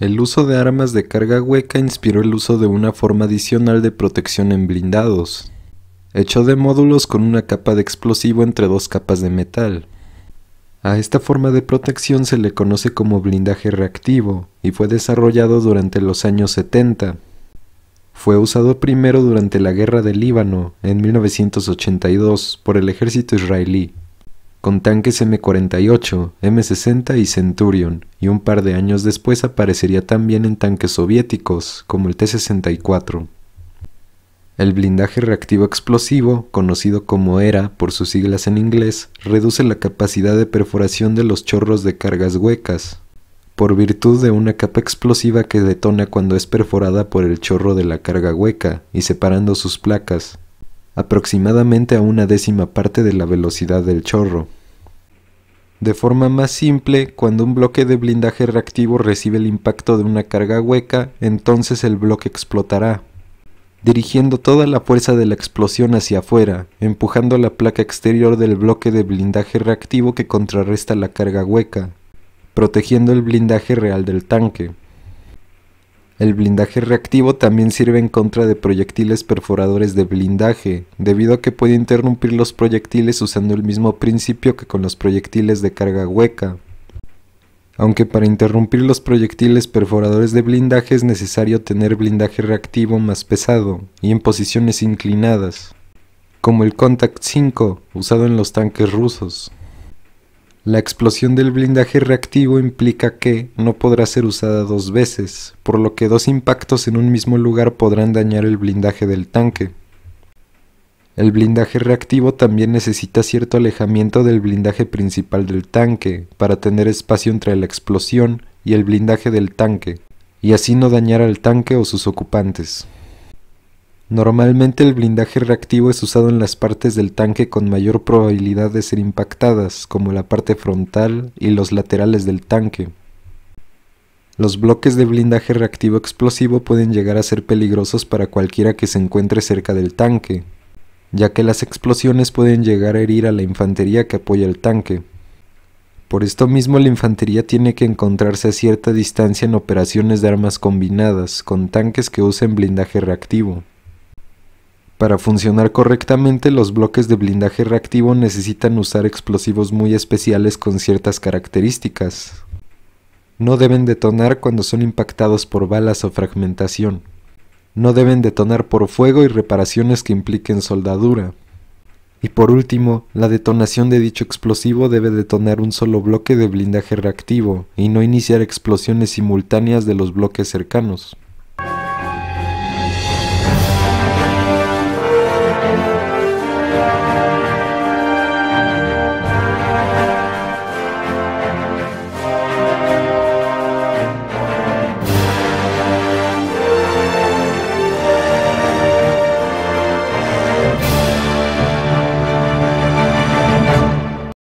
El uso de armas de carga hueca inspiró el uso de una forma adicional de protección en blindados, hecho de módulos con una capa de explosivo entre dos capas de metal. A esta forma de protección se le conoce como blindaje reactivo y fue desarrollado durante los años 70. Fue usado primero durante la Guerra del Líbano en 1982 por el ejército israelí con tanques M48, M60 y Centurion, y un par de años después aparecería también en tanques soviéticos, como el T-64. El blindaje reactivo explosivo, conocido como ERA por sus siglas en inglés, reduce la capacidad de perforación de los chorros de cargas huecas, por virtud de una capa explosiva que detona cuando es perforada por el chorro de la carga hueca y separando sus placas aproximadamente a una décima parte de la velocidad del chorro. De forma más simple, cuando un bloque de blindaje reactivo recibe el impacto de una carga hueca, entonces el bloque explotará, dirigiendo toda la fuerza de la explosión hacia afuera, empujando la placa exterior del bloque de blindaje reactivo que contrarresta la carga hueca, protegiendo el blindaje real del tanque. El blindaje reactivo también sirve en contra de proyectiles perforadores de blindaje, debido a que puede interrumpir los proyectiles usando el mismo principio que con los proyectiles de carga hueca. Aunque para interrumpir los proyectiles perforadores de blindaje es necesario tener blindaje reactivo más pesado y en posiciones inclinadas, como el Contact 5 usado en los tanques rusos. La explosión del blindaje reactivo implica que no podrá ser usada dos veces, por lo que dos impactos en un mismo lugar podrán dañar el blindaje del tanque. El blindaje reactivo también necesita cierto alejamiento del blindaje principal del tanque, para tener espacio entre la explosión y el blindaje del tanque, y así no dañar al tanque o sus ocupantes. Normalmente el blindaje reactivo es usado en las partes del tanque con mayor probabilidad de ser impactadas, como la parte frontal y los laterales del tanque. Los bloques de blindaje reactivo explosivo pueden llegar a ser peligrosos para cualquiera que se encuentre cerca del tanque, ya que las explosiones pueden llegar a herir a la infantería que apoya el tanque. Por esto mismo la infantería tiene que encontrarse a cierta distancia en operaciones de armas combinadas con tanques que usen blindaje reactivo. Para funcionar correctamente, los bloques de blindaje reactivo necesitan usar explosivos muy especiales con ciertas características. No deben detonar cuando son impactados por balas o fragmentación. No deben detonar por fuego y reparaciones que impliquen soldadura. Y por último, la detonación de dicho explosivo debe detonar un solo bloque de blindaje reactivo y no iniciar explosiones simultáneas de los bloques cercanos.